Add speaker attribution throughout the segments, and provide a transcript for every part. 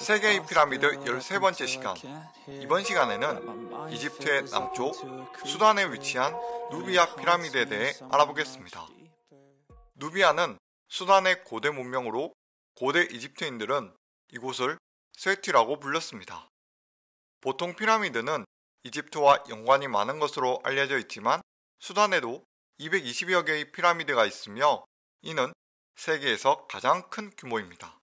Speaker 1: 세계의 피라미드 13번째 시간. 이번 시간에는 이집트의 남쪽 수단에 위치한 누비아 피라미드에 대해 알아보겠습니다. 누비아는 수단의 고대 문명으로 고대 이집트인들은 이곳을 세티라고 불렸습니다. 보통 피라미드는 이집트와 연관이 많은 것으로 알려져 있지만 수단에도 220여 개의 피라미드가 있으며 이는 세계에서 가장 큰 규모입니다.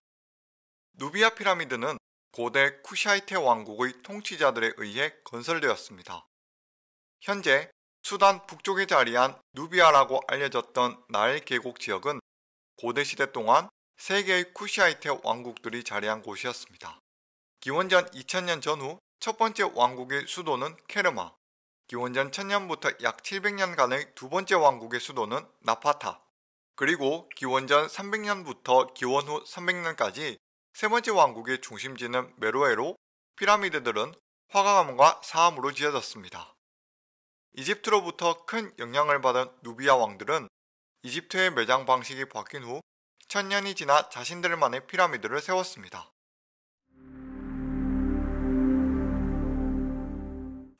Speaker 1: 누비아 피라미드는 고대 쿠샤이테 왕국의 통치자들에 의해 건설되었습니다. 현재 수단 북쪽에 자리한 누비아라고 알려졌던 나일 계곡 지역은 고대 시대 동안 세계의 쿠시아이테 왕국들이 자리한 곳이었습니다. 기원전 2000년 전후 첫 번째 왕국의 수도는 케르마, 기원전 1000년부터 약 700년간의 두 번째 왕국의 수도는 나파타, 그리고 기원전 300년부터 기원 후 300년까지 세 번째 왕국의 중심지는 메로에로 피라미드들은 화강암과 사암으로 지어졌습니다. 이집트로부터 큰 영향을 받은 누비아 왕들은 이집트의 매장 방식이 바뀐 후 천년이 지나 자신들만의 피라미드를 세웠습니다.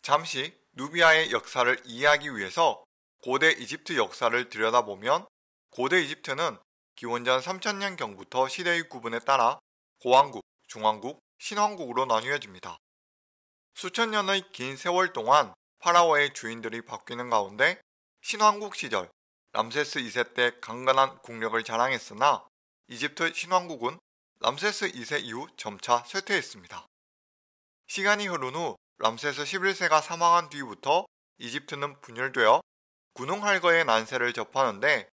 Speaker 1: 잠시 누비아의 역사를 이해하기 위해서 고대 이집트 역사를 들여다보면 고대 이집트는 기원전 3000년경부터 시대의 구분에 따라 고왕국, 중왕국, 신왕국으로 나뉘어집니다. 수천 년의 긴 세월 동안 파라오의 주인들이 바뀌는 가운데 신왕국 시절 람세스 2세 때 강건한 국력을 자랑했으나 이집트 신왕국은 람세스 2세 이후 점차 쇠퇴했습니다. 시간이 흐른 후 람세스 11세가 사망한 뒤부터 이집트는 분열되어 군웅 할거의 난세를 접하는데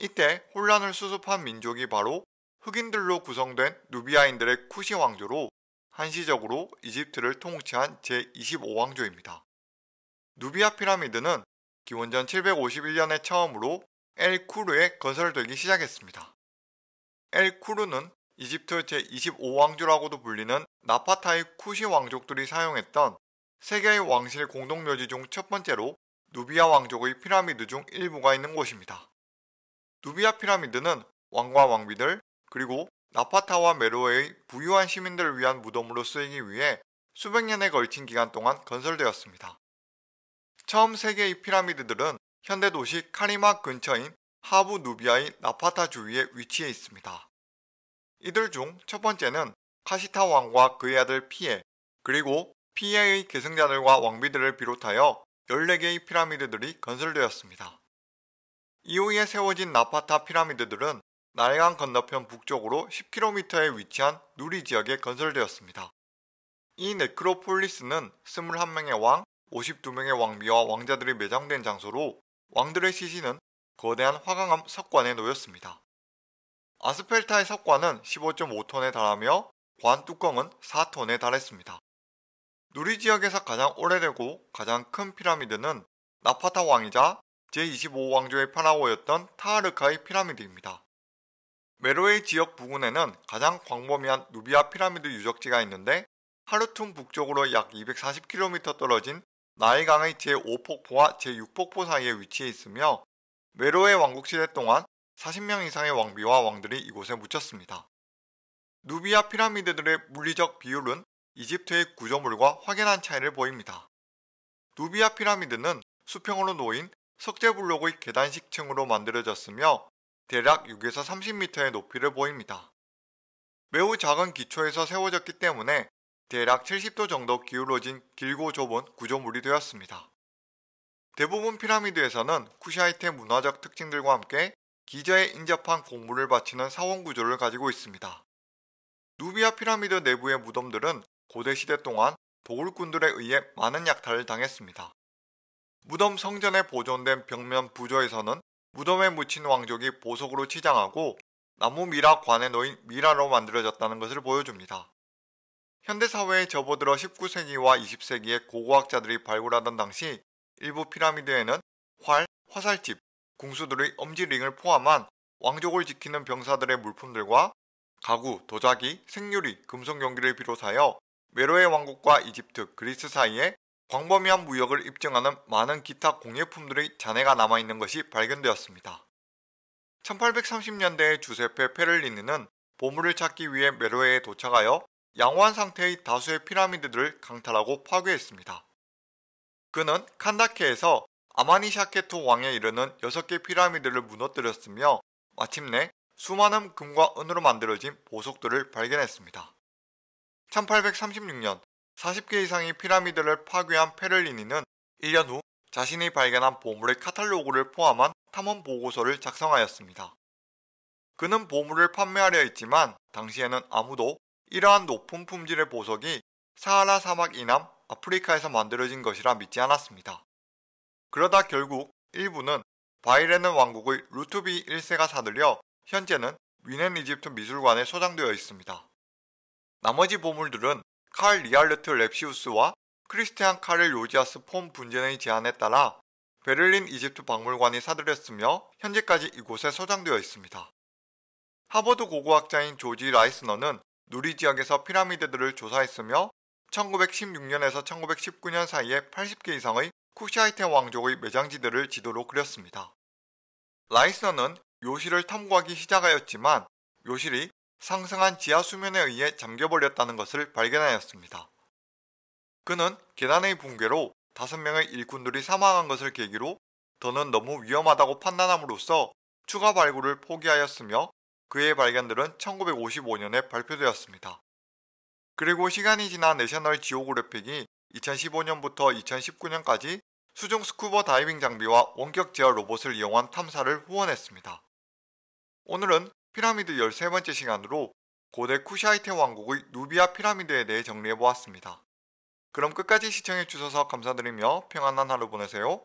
Speaker 1: 이때 혼란을 수습한 민족이 바로 흑인들로 구성된 누비아인들의 쿠시 왕조로 한시적으로 이집트를 통치한 제25왕조입니다. 누비아 피라미드는 기원전 751년에 처음으로 엘쿠르에 건설되기 시작했습니다. 엘쿠르는 이집트 제25왕조라고도 불리는 나파타의 쿠시 왕족들이 사용했던 세계의 왕실 공동묘지 중 첫 번째로 누비아 왕족의 피라미드 중 일부가 있는 곳입니다. 누비아 피라미드는 왕과 왕비들 그리고 나파타와 메로의 부유한 시민들을 위한 무덤으로 쓰이기 위해 수백 년에 걸친 기간 동안 건설되었습니다. 처음 세계의 피라미드들은 현대 도시 카리마 근처인 하부 누비아의 나파타 주위에 위치해 있습니다. 이들 중 첫 번째는 카시타 왕과 그의 아들 피에, 그리고 피에의 계승자들과 왕비들을 비롯하여 14개의 피라미드들이 건설되었습니다. 이후에 세워진 나파타 피라미드들은 나일강 건너편 북쪽으로 10km에 위치한 누리 지역에 건설되었습니다. 이 네크로폴리스는 21명의 왕, 52명의 왕비와 왕자들이 매장된 장소로 왕들의 시신은 거대한 화강암 석관에 놓였습니다. 아스펠타의 석관은 15.5톤에 달하며 관 뚜껑은 4톤에 달했습니다. 누리 지역에서 가장 오래되고 가장 큰 피라미드는 나파타 왕이자 제25왕조의 파라오였던 타하르카의 피라미드입니다. 메로의 지역 부근에는 가장 광범위한 누비아 피라미드 유적지가 있는데 하르툼 북쪽으로 약 240km 떨어진 나일강의 제5폭포와 제6폭포 사이에 위치해 있으며 메로의 왕국시대 동안 40명 이상의 왕비와 왕들이 이곳에 묻혔습니다. 누비아 피라미드들의 물리적 비율은 이집트의 구조물과 확연한 차이를 보입니다. 누비아 피라미드는 수평으로 놓인 석재 블록의 계단식 층으로 만들어졌으며 대략 6에서 30m의 높이를 보입니다. 매우 작은 기초에서 세워졌기 때문에 대략 70도 정도 기울어진 길고 좁은 구조물이 되었습니다. 대부분 피라미드에서는 쿠샤이트 문화적 특징들과 함께 기저에 인접한 공물을 바치는 사원 구조를 가지고 있습니다. 누비아 피라미드 내부의 무덤들은 고대 시대 동안 도굴꾼들에 의해 많은 약탈을 당했습니다. 무덤 성전에 보존된 벽면 부조에서는 무덤에 묻힌 왕족이 보석으로 치장하고 나무 미라관에 놓인 미라로 만들어졌다는 것을 보여줍니다. 현대사회에 접어들어 19세기와 20세기의 고고학자들이 발굴하던 당시 일부 피라미드에는 활, 화살집, 궁수들의 엄지링을 포함한 왕족을 지키는 병사들의 물품들과 가구, 도자기, 생유리, 금속용기를 비롯하여 메로의 왕국과 이집트, 그리스 사이에 광범위한 무역을 입증하는 많은 기타 공예품들의 잔해가 남아있는 것이 발견되었습니다. 1830년대의 주세페 페를리니는 보물을 찾기 위해 메로에 도착하여 양호한 상태의 다수의 피라미드들을 강탈하고 파괴했습니다. 그는 칸다케에서 아마니샤케토 왕에 이르는 6개 피라미드를 무너뜨렸으며 마침내 수많은 금과 은으로 만들어진 보석들을 발견했습니다. 1836년 40개 이상의 피라미드를 파괴한 페를리니는 1년 후 자신이 발견한 보물의 카탈로그를 포함한 탐험 보고서를 작성하였습니다. 그는 보물을 판매하려 했지만 당시에는 아무도 이러한 높은 품질의 보석이 사하라 사막 이남 아프리카에서 만들어진 것이라 믿지 않았습니다. 그러다 결국 일부는 바이레는 왕국의 루트비 1세가 사들여 현재는 위넨 이집트 미술관에 소장되어 있습니다. 나머지 보물들은 칼 리알르트 랩시우스와 크리스티안 카를 요지아스 폼 분젠의 제안에 따라 베를린 이집트 박물관이 사들였으며 현재까지 이곳에 소장되어 있습니다. 하버드 고고학자인 조지 라이스너는 누리 지역에서 피라미드들을 조사했으며 1916년에서 1919년 사이에 80개 이상의 쿠샤이테 왕족의 매장지들을 지도로 그렸습니다. 라이스너는 요실을 탐구하기 시작하였지만 요실이 상승한 지하 수면에 의해 잠겨버렸다는 것을 발견하였습니다. 그는 계단의 붕괴로 5명의 일꾼들이 사망한 것을 계기로 더는 너무 위험하다고 판단함으로써 추가 발굴을 포기하였으며 그의 발견들은 1955년에 발표되었습니다. 그리고 시간이 지난 내셔널 지오그래픽이 2015년부터 2019년까지 수중 스쿠버 다이빙 장비와 원격 제어 로봇을 이용한 탐사를 후원했습니다. 오늘은 피라미드 13번째 시간으로 고대 쿠샤이테 왕국의 누비아 피라미드에 대해 정리해보았습니다. 그럼 끝까지 시청해주셔서 감사드리며 평안한 하루 보내세요.